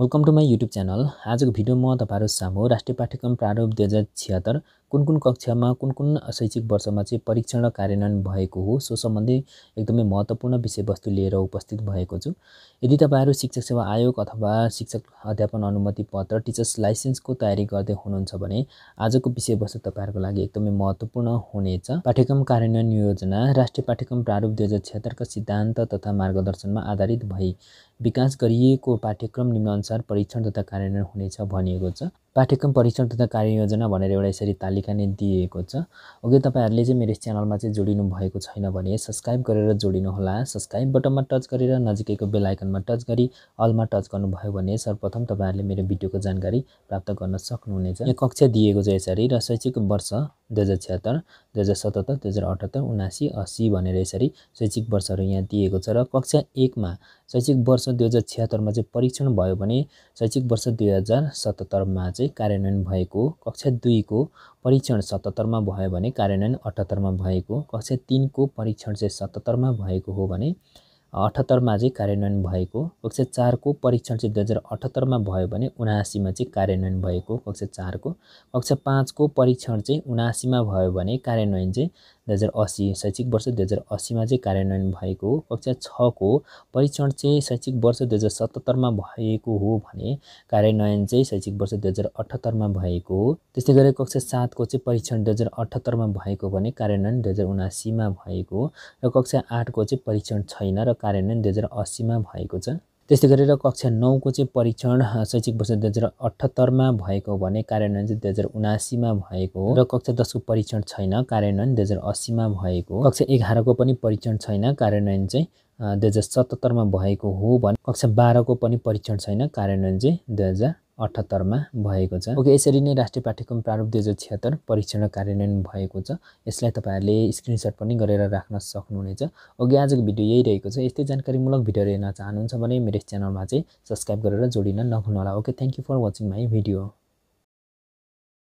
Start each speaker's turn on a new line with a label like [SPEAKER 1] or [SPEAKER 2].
[SPEAKER 1] welcome to my YouTube channel आजको video म तपाईँहरू सामु राष्ट्रिय पाठ्यक्रम प्रारूप दुई हजार छिहत्तर कुन कुन कक्षामा कुन कुन शैक्षिक वर्षमा चाहिँ परीक्षण र कार्यान्वयन भएको हो सो सम्बन्धी एकदमै महत्त्वपूर्ण विषयवस्तु लिएर उपस्थित भएको छु यदि तपाईँहरू शिक्षक सेवा आयोग अथवा शिक्षक अध्यापन अनुमति पत्र टिचर्स लाइसेन्सको तयारी गर्दै हुनुहुन्छ भने आजको विषयवस्तु तपाईँहरूको लागि एकदमै महत्त्वपूर्ण हुनेछ पाठ्यक्रम कार्यान्वयन योजना राष्ट्रिय पाठ्यक्रम प्रारूप दुई हजार सिद्धान्त तथा मार्गदर्शनमा आधारित भई विकास गरिएको पाठ्यक्रम निम्नअनुसार परीक्षण तथा कार्यान्वयन हुनेछ भनिएको छ पाठ्यक्रम परीक्षण तथा कार्ययोजना भनेर एउटा यसरी तालिका नै दिएको छ ओके तपाईँहरूले चाहिँ मेरो च्यानलमा चाहिँ जोडिनु भएको छैन भने सब्सक्राइब गरेर जोडिनुहोला सब्सक्राइब बटनमा टच गरेर नजिकैको बेलायकनमा टच गरी अलमा टच गर्नुभयो भने सर्वप्रथम तपाईँहरूले मेरो भिडियोको जानकारी प्राप्त गर्न सक्नुहुनेछ यो कक्षा दिएको छ यसरी र शैक्षिक वर्ष दुई हजार छ्यात्तर दुई हजार सतहत्तर दुई हजार अठहत्तर उनासी असी भनेर यसरी शैक्षिक वर्षहरू यहाँ दिएको छ र कक्षा एकमा शैक्षिक वर्ष दुई हजार छिहत्तरमा चाहिँ परीक्षण भयो भने शैक्षिक वर्ष दुई हजार सतहत्तरमा चाहिँ कार्यान्वयन भएको कक्षा दुईको परीक्षण सतहत्तरमा भयो भने कार्यान्वयन अठहत्तरमा भएको कक्षा तिनको परीक्षण चाहिँ सतहत्तरमा भएको हो भने अठहत्तरमा चाहिँ कार्यान्वयन भएको कक्षा चारको परीक्षण चाहिँ दुई हजार अठहत्तरमा भयो भने उनासीमा चाहिँ कार्यान्वयन भएको कक्षा चारको कक्षा पाँचको परीक्षण चाहिँ उनासीमा भयो भने कार्यान्वयन चाहिँ दुई हजार असी शैक्षिक वर्ष दुई हजार असीमा चाहिँ कार्यान्वयन भएको हो कक्षा छको परीक्षण चाहिँ शैक्षिक वर्ष दुई हजार सतहत्तरमा भएको हो भने कार्यान्वयन चाहिँ शैक्षिक वर्ष दुई हजार अठहत्तरमा भएको हो त्यस्तै गरी कक्षा सातको चाहिँ परीक्षण दुई हजार अठहत्तरमा भएको भने कार्यान्वयन दुई हजार उनासीमा भएको हो र कक्षा आठको चाहिँ परीक्षण छैन र कार्यान्वयन दुई हजार अस्सीमा भएको छ त्यस्तै गरेर कक्षा नौको चाहिँ परीक्षण शैक्षिक वर्ष दुई हजार अठहत्तरमा भएको भने कार्यान्वयन चाहिँ दुई हजार उनासीमा भएको हो र कक्षा दसको परीक्षण छैन कार्यान्वयन दुई हजार अस्सीमा भएको कक्षा एघारको पनि परीक्षण छैन कार्यान्वयन चाहिँ दुई हजार सतहत्तरमा भएको हो भने कक्षा बाह्रको पनि परीक्षण छैन कार्यान्वयन चाहिँ दुई हजार अठहत्तरमा भएको छ ओके यसरी नै राष्ट्रिय पाठ्यक्रम प्रारूप दुई हजार छिहत्तर परीक्षण कार्यान्वयन भएको छ यसलाई तपाईँहरूले स्क्रिनसट पनि गरेर राख्न सक्नुहुनेछ ओके आजको भिडियो यही रहेको छ यस्तै जानकारीमूलक भिडियो हेर्न चाहनुहुन्छ भने मेरो च्यानलमा चाहिँ सब्सक्राइब गरेर जोडिन होला okay thank you for watching my video